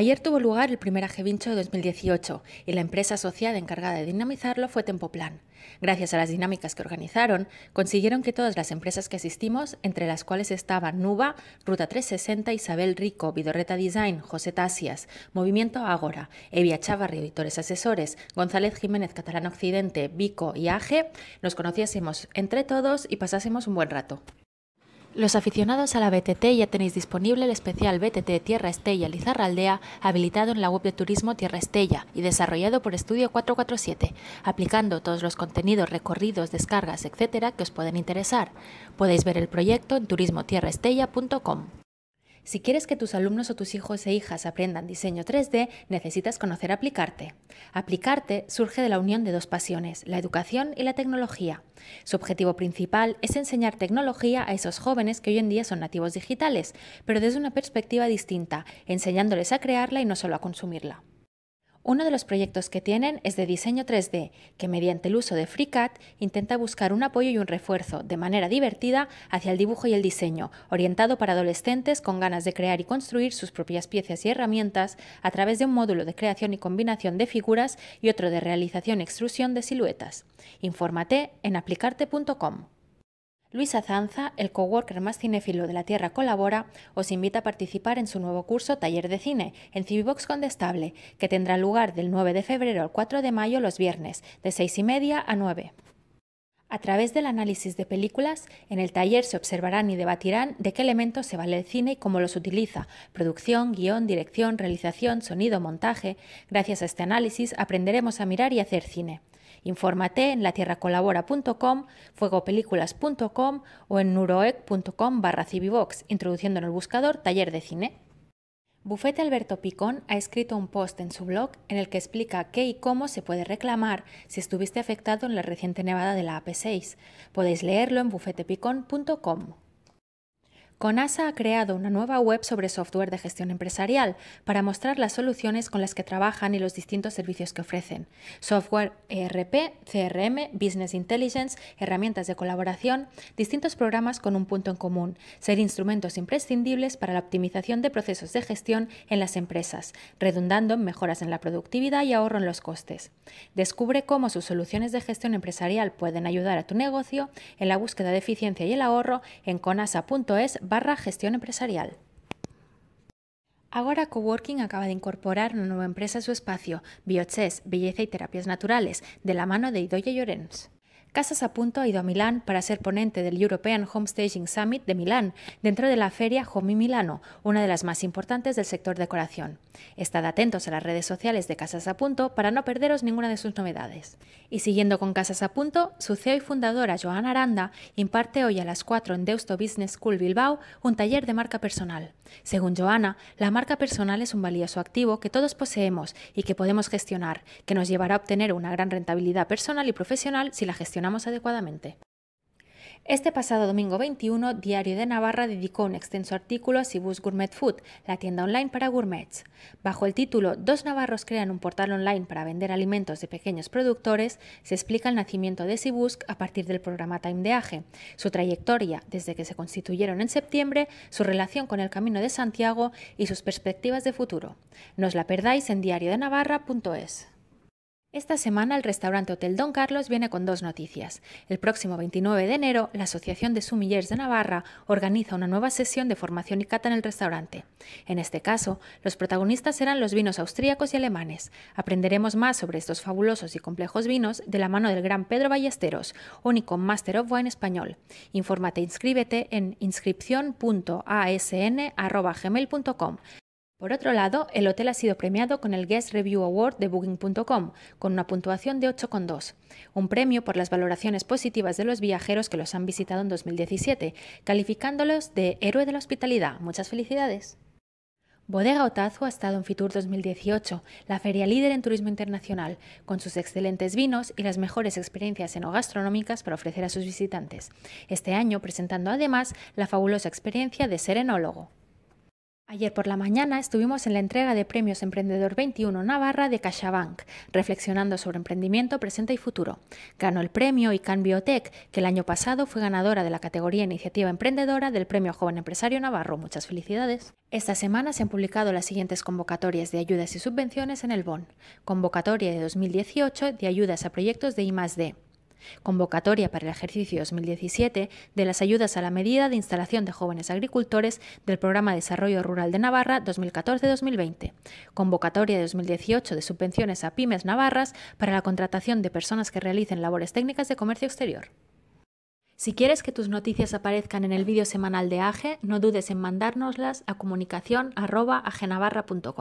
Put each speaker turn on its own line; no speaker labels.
Ayer tuvo lugar el primer Ajevincho de 2018 y la empresa asociada encargada de dinamizarlo fue Tempoplan. Gracias a las dinámicas que organizaron, consiguieron que todas las empresas que asistimos, entre las cuales estaban Nuba, Ruta 360, Isabel Rico, Vidorreta Design, José Tasias, Movimiento Agora, Evia Chavarri, Editores Asesores, González Jiménez, Catalán Occidente, Vico y Aje, nos conociésemos entre todos y pasásemos un buen rato. Los aficionados a la BTT ya tenéis disponible el especial BTT Tierra Estella Lizarra Aldea, habilitado en la web de turismo Tierra Estella y desarrollado por Estudio 447, aplicando todos los contenidos, recorridos, descargas, etcétera, que os pueden interesar. Podéis ver el proyecto en turismotierraestella.com. Si quieres que tus alumnos o tus hijos e hijas aprendan diseño 3D, necesitas conocer aplicarte. Aplicarte surge de la unión de dos pasiones, la educación y la tecnología. Su objetivo principal es enseñar tecnología a esos jóvenes que hoy en día son nativos digitales, pero desde una perspectiva distinta, enseñándoles a crearla y no solo a consumirla. Uno de los proyectos que tienen es de diseño 3D, que mediante el uso de FreeCAD intenta buscar un apoyo y un refuerzo, de manera divertida, hacia el dibujo y el diseño, orientado para adolescentes con ganas de crear y construir sus propias piezas y herramientas a través de un módulo de creación y combinación de figuras y otro de realización y extrusión de siluetas. Infórmate en aplicarte.com. Luis Azanza, el coworker más cinéfilo de la Tierra Colabora, os invita a participar en su nuevo curso Taller de Cine en Civibox Condestable, que tendrá lugar del 9 de febrero al 4 de mayo los viernes, de 6 y media a 9. A través del análisis de películas, en el taller se observarán y debatirán de qué elementos se vale el cine y cómo los utiliza, producción, guión, dirección, realización, sonido, montaje. Gracias a este análisis aprenderemos a mirar y hacer cine. Infórmate en latierracolabora.com, fuegopelículas.com o en nuroec.com barra introduciendo en el buscador taller de cine. Bufete Alberto Picón ha escrito un post en su blog en el que explica qué y cómo se puede reclamar si estuviste afectado en la reciente nevada de la AP6. Podéis leerlo en bufetepicón.com. CONASA ha creado una nueva web sobre software de gestión empresarial para mostrar las soluciones con las que trabajan y los distintos servicios que ofrecen. Software ERP, CRM, Business Intelligence, herramientas de colaboración, distintos programas con un punto en común, ser instrumentos imprescindibles para la optimización de procesos de gestión en las empresas, redundando en mejoras en la productividad y ahorro en los costes. Descubre cómo sus soluciones de gestión empresarial pueden ayudar a tu negocio en la búsqueda de eficiencia y el ahorro en conasa.es barra gestión empresarial. Agora Coworking acaba de incorporar una nueva empresa a su espacio, Biochess, Belleza y Terapias Naturales, de la mano de Idoya Llorens. Casas a Punto ha ido a Milán para ser ponente del European Homestaging Summit de Milán, dentro de la feria Homi Milano, una de las más importantes del sector decoración. Estad atentos a las redes sociales de Casas a Punto para no perderos ninguna de sus novedades. Y siguiendo con Casas a Punto, su CEO y fundadora Joana Aranda imparte hoy a las 4 en Deusto Business School Bilbao un taller de marca personal. Según Joana, la marca personal es un valioso activo que todos poseemos y que podemos gestionar, que nos llevará a obtener una gran rentabilidad personal y profesional si la gestión adecuadamente. Este pasado domingo 21, Diario de Navarra dedicó un extenso artículo a Sibus Gourmet Food, la tienda online para gourmets. Bajo el título Dos navarros crean un portal online para vender alimentos de pequeños productores, se explica el nacimiento de Sibus a partir del programa Time de Aje, su trayectoria desde que se constituyeron en septiembre, su relación con el Camino de Santiago y sus perspectivas de futuro. No os la perdáis en diariodenavarra.es. Esta semana el restaurante Hotel Don Carlos viene con dos noticias. El próximo 29 de enero, la Asociación de Sumillers de Navarra organiza una nueva sesión de formación y cata en el restaurante. En este caso, los protagonistas serán los vinos austríacos y alemanes. Aprenderemos más sobre estos fabulosos y complejos vinos de la mano del gran Pedro Ballesteros, único Master of Wine español. Infórmate e inscríbete en inscripción.asn.gmail.com. Por otro lado, el hotel ha sido premiado con el Guest Review Award de Booking.com, con una puntuación de 8,2, un premio por las valoraciones positivas de los viajeros que los han visitado en 2017, calificándolos de héroe de la hospitalidad. Muchas felicidades. Bodega Otazu ha estado en Fitur 2018, la feria líder en turismo internacional, con sus excelentes vinos y las mejores experiencias enogastronómicas para ofrecer a sus visitantes, este año presentando además la fabulosa experiencia de ser enólogo. Ayer por la mañana estuvimos en la entrega de Premios Emprendedor 21 Navarra de Caixabank, reflexionando sobre emprendimiento presente y futuro. Ganó el premio ICAN Biotech, que el año pasado fue ganadora de la categoría Iniciativa Emprendedora del Premio Joven Empresario Navarro. Muchas felicidades. Esta semana se han publicado las siguientes convocatorias de ayudas y subvenciones en el BON. Convocatoria de 2018 de ayudas a proyectos de I+D convocatoria para el ejercicio 2017 de las ayudas a la medida de instalación de jóvenes agricultores del Programa de Desarrollo Rural de Navarra 2014-2020, convocatoria de 2018 de subvenciones a pymes navarras para la contratación de personas que realicen labores técnicas de comercio exterior. Si quieres que tus noticias aparezcan en el vídeo semanal de AGE, no dudes en mandárnoslas a comunicación.agenavarra.com.